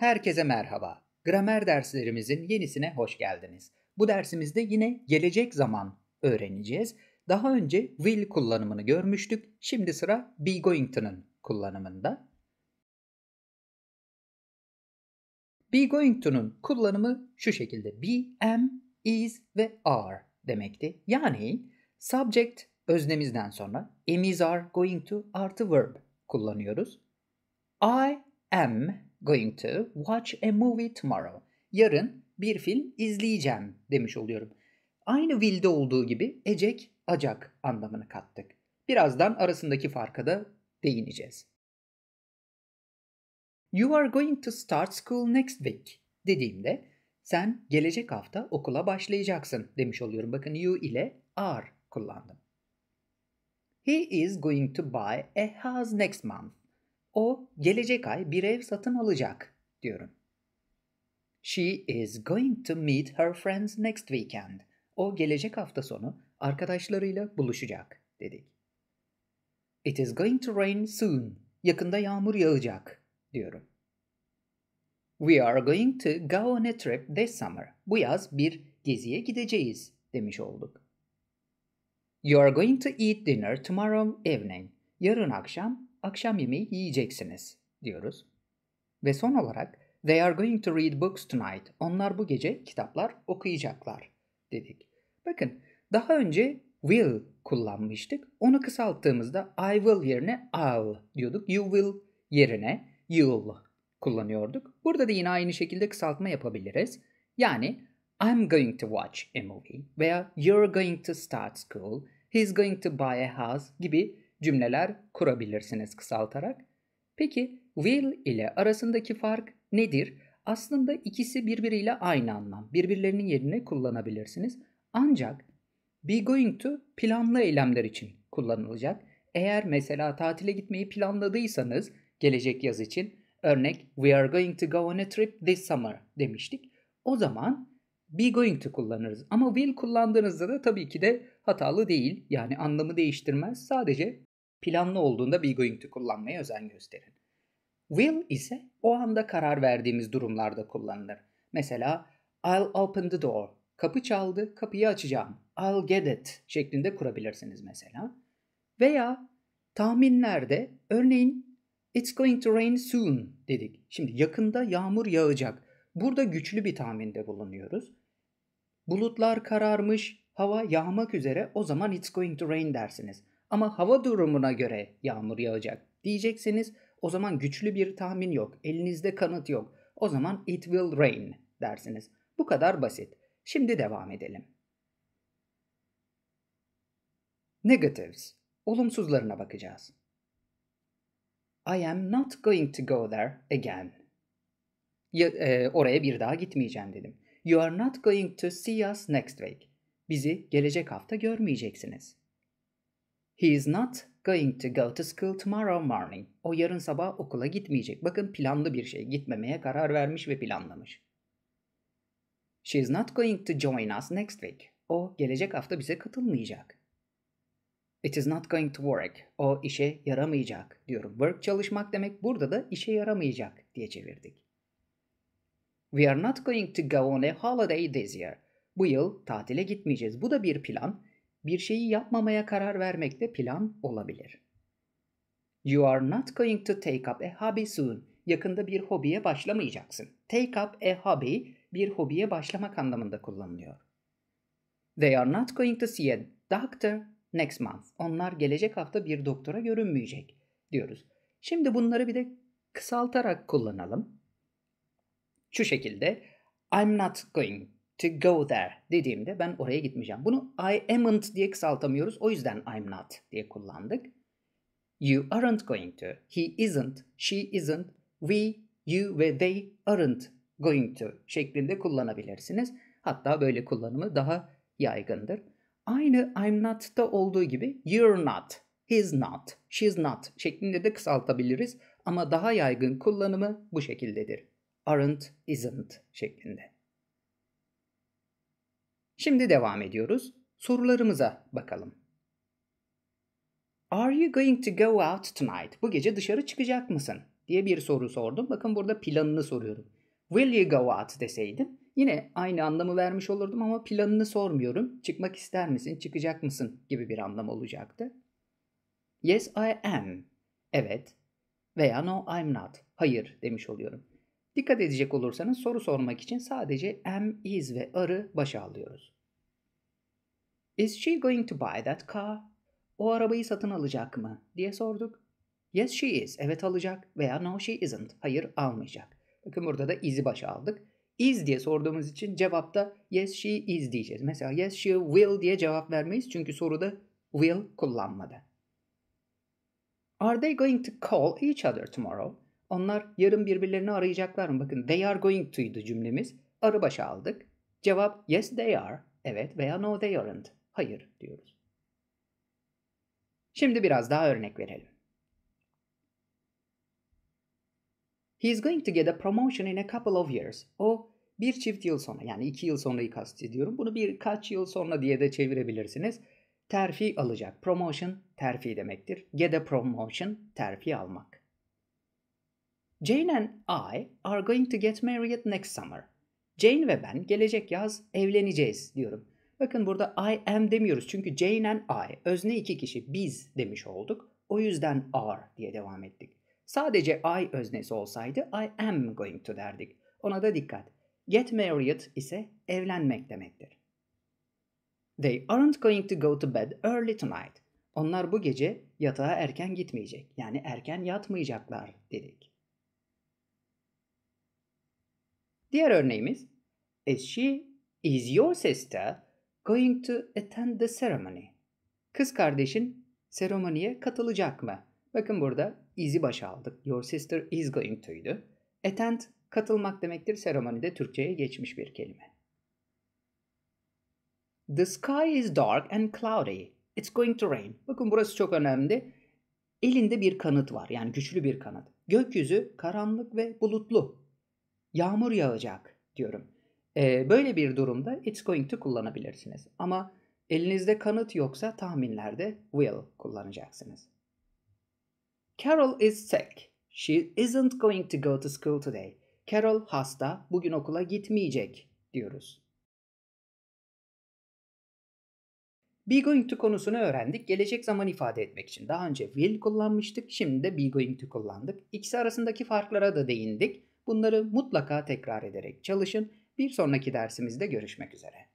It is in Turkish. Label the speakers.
Speaker 1: Herkese merhaba. Gramer derslerimizin yenisine hoş geldiniz. Bu dersimizde yine gelecek zaman öğreneceğiz. Daha önce will kullanımını görmüştük. Şimdi sıra be going to'nun kullanımında. Be going to'nun kullanımı şu şekilde. Be, am, is ve are demekti. Yani subject öznemizden sonra am is are going to artı verb kullanıyoruz. I am going to watch a movie tomorrow. Yarın bir film izleyeceğim demiş oluyorum. Aynı will'de olduğu gibi ecek, acak anlamını kattık. Birazdan arasındaki farka da değineceğiz. You are going to start school next week dediğimde sen gelecek hafta okula başlayacaksın demiş oluyorum. Bakın you ile are kullandım. He is going to buy a house next month. O gelecek ay bir ev satın alacak diyorum. She is going to meet her friends next weekend. O gelecek hafta sonu arkadaşlarıyla buluşacak dedik. It is going to rain soon. Yakında yağmur yağacak diyorum. We are going to go on a trip this summer. Bu yaz bir geziye gideceğiz demiş olduk. You are going to eat dinner tomorrow evening. Yarın akşam akşam yemeği yiyeceksiniz diyoruz. Ve son olarak they are going to read books tonight. Onlar bu gece kitaplar okuyacaklar dedik. Bakın daha önce will kullanmıştık. Onu kısalttığımızda I will yerine I'll diyorduk. You will yerine you'll kullanıyorduk. Burada da yine aynı şekilde kısaltma yapabiliriz. Yani I'm going to watch a movie veya you're going to start school, he's going to buy a house gibi cümleler kurabilirsiniz kısaltarak. Peki will ile arasındaki fark nedir? Aslında ikisi birbiriyle aynı anlam. Birbirlerinin yerine kullanabilirsiniz. Ancak be going to planlı eylemler için kullanılacak. Eğer mesela tatile gitmeyi planladıysanız gelecek yaz için örnek we are going to go on a trip this summer demiştik. O zaman be going to kullanırız. Ama will kullandığınızda da tabii ki de hatalı değil. Yani anlamı değiştirmez. Sadece Planlı olduğunda Begoing'ti kullanmaya özen gösterin. Will ise o anda karar verdiğimiz durumlarda kullanılır. Mesela I'll open the door. Kapı çaldı, kapıyı açacağım. I'll get it şeklinde kurabilirsiniz mesela. Veya tahminlerde örneğin It's going to rain soon dedik. Şimdi yakında yağmur yağacak. Burada güçlü bir tahminde bulunuyoruz. Bulutlar kararmış, hava yağmak üzere o zaman it's going to rain dersiniz. Ama hava durumuna göre yağmur yağacak diyecekseniz o zaman güçlü bir tahmin yok. Elinizde kanıt yok. O zaman it will rain dersiniz. Bu kadar basit. Şimdi devam edelim. Negatives. Olumsuzlarına bakacağız. I am not going to go there again. Ya, e, oraya bir daha gitmeyeceğim dedim. You are not going to see us next week. Bizi gelecek hafta görmeyeceksiniz. He is not going to go to school tomorrow morning. O yarın sabah okula gitmeyecek. Bakın planlı bir şey. Gitmemeye karar vermiş ve planlamış. She is not going to join us next week. O gelecek hafta bize katılmayacak. It is not going to work. O işe yaramayacak diyorum. Work çalışmak demek burada da işe yaramayacak diye çevirdik. We are not going to go on a holiday this year. Bu yıl tatile gitmeyeceğiz. Bu da bir plan bir şeyi yapmamaya karar vermek de plan olabilir. You are not going to take up a hobby soon. Yakında bir hobiye başlamayacaksın. Take up a hobby bir hobiye başlamak anlamında kullanılıyor. They are not going to see a doctor next month. Onlar gelecek hafta bir doktora görünmeyecek diyoruz. Şimdi bunları bir de kısaltarak kullanalım. Şu şekilde I'm not going to go there dediğimde ben oraya gitmeyeceğim. Bunu I am't diye kısaltamıyoruz. O yüzden I'm not diye kullandık. You aren't going to. He isn't. She isn't. We, you ve they aren't going to şeklinde kullanabilirsiniz. Hatta böyle kullanımı daha yaygındır. Aynı I'm not'ta olduğu gibi you're not, he's not, she's not şeklinde de kısaltabiliriz ama daha yaygın kullanımı bu şekildedir. Aren't, isn't şeklinde. Şimdi devam ediyoruz. Sorularımıza bakalım. Are you going to go out tonight? Bu gece dışarı çıkacak mısın? diye bir soru sordum. Bakın burada planını soruyorum. Will you go out deseydim yine aynı anlamı vermiş olurdum ama planını sormuyorum. Çıkmak ister misin, çıkacak mısın gibi bir anlam olacaktı. Yes I am. Evet veya no I'm not. Hayır demiş oluyorum. Dikkat edecek olursanız soru sormak için sadece am, is ve are'ı başa alıyoruz. Is she going to buy that car? O arabayı satın alacak mı? diye sorduk. Yes she is. Evet alacak. Veya no she isn't. Hayır almayacak. Bakın burada da is'i başa aldık. Is diye sorduğumuz için cevapta yes she is diyeceğiz. Mesela yes she will diye cevap vermeyiz çünkü soruda will kullanmadı. Are they going to call each other tomorrow? Onlar yarın birbirlerini arayacaklar mı? Bakın they are going to'ydu cümlemiz. Arı başa aldık. Cevap yes they are. Evet veya no they aren't. Hayır diyoruz. Şimdi biraz daha örnek verelim. He's going to get a promotion in a couple of years. O bir çift yıl sonra yani iki yıl sonrayı kastediyorum. Bunu bir kaç yıl sonra diye de çevirebilirsiniz. Terfi alacak. Promotion terfi demektir. Get a promotion terfi almak. Jane and I are going to get married next summer. Jane ve ben gelecek yaz evleneceğiz diyorum. Bakın burada I am demiyoruz çünkü Jane and I özne iki kişi biz demiş olduk. O yüzden are diye devam ettik. Sadece I öznesi olsaydı I am going to derdik. Ona da dikkat. Get married ise evlenmek demektir. They aren't going to go to bed early tonight. Onlar bu gece yatağa erken gitmeyecek. Yani erken yatmayacaklar dedik. Diğer örneğimiz Is she, is your sister going to attend the ceremony? Kız kardeşin seremoniye katılacak mı? Bakın burada is'i başa aldık. Your sister is going to'ydu. Attend katılmak demektir. Seremonide Türkçe'ye geçmiş bir kelime. The sky is dark and cloudy. It's going to rain. Bakın burası çok önemli. Elinde bir kanıt var. Yani güçlü bir kanıt. Gökyüzü karanlık ve bulutlu. Yağmur yağacak diyorum. E, böyle bir durumda it's going to kullanabilirsiniz. Ama elinizde kanıt yoksa tahminlerde will kullanacaksınız. Carol is sick. She isn't going to go to school today. Carol hasta, bugün okula gitmeyecek diyoruz. Be going to konusunu öğrendik. Gelecek zaman ifade etmek için daha önce will kullanmıştık. Şimdi de be going to kullandık. İkisi arasındaki farklara da değindik. Bunları mutlaka tekrar ederek çalışın. Bir sonraki dersimizde görüşmek üzere.